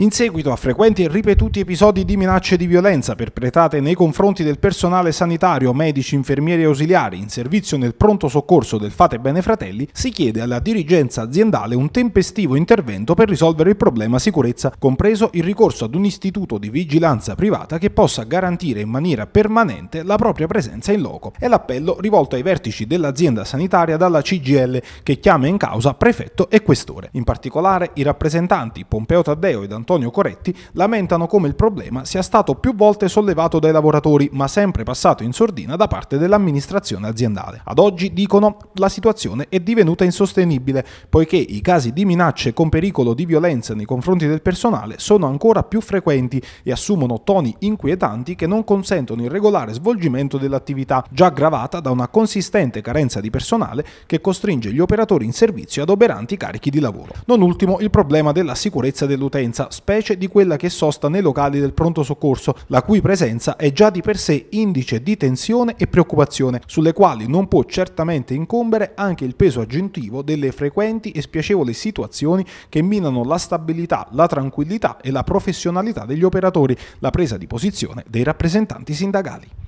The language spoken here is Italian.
In seguito a frequenti e ripetuti episodi di minacce di violenza perpetrate nei confronti del personale sanitario, medici, infermieri e ausiliari in servizio nel pronto soccorso del Fate Bene Fratelli, si chiede alla dirigenza aziendale un tempestivo intervento per risolvere il problema sicurezza, compreso il ricorso ad un istituto di vigilanza privata che possa garantire in maniera permanente la propria presenza in loco. È l'appello rivolto ai vertici dell'azienda sanitaria dalla CGL che chiama in causa prefetto e questore. In particolare i rappresentanti Pompeo Taddeo ed Antonio Antonio Coretti lamentano come il problema sia stato più volte sollevato dai lavoratori, ma sempre passato in sordina da parte dell'amministrazione aziendale. Ad oggi, dicono, la situazione è divenuta insostenibile, poiché i casi di minacce con pericolo di violenza nei confronti del personale sono ancora più frequenti e assumono toni inquietanti che non consentono il regolare svolgimento dell'attività, già gravata da una consistente carenza di personale che costringe gli operatori in servizio ad oberanti carichi di lavoro. Non ultimo il problema della sicurezza dell'utenza, specie di quella che sosta nei locali del pronto soccorso, la cui presenza è già di per sé indice di tensione e preoccupazione, sulle quali non può certamente incombere anche il peso aggiuntivo delle frequenti e spiacevoli situazioni che minano la stabilità, la tranquillità e la professionalità degli operatori, la presa di posizione dei rappresentanti sindacali.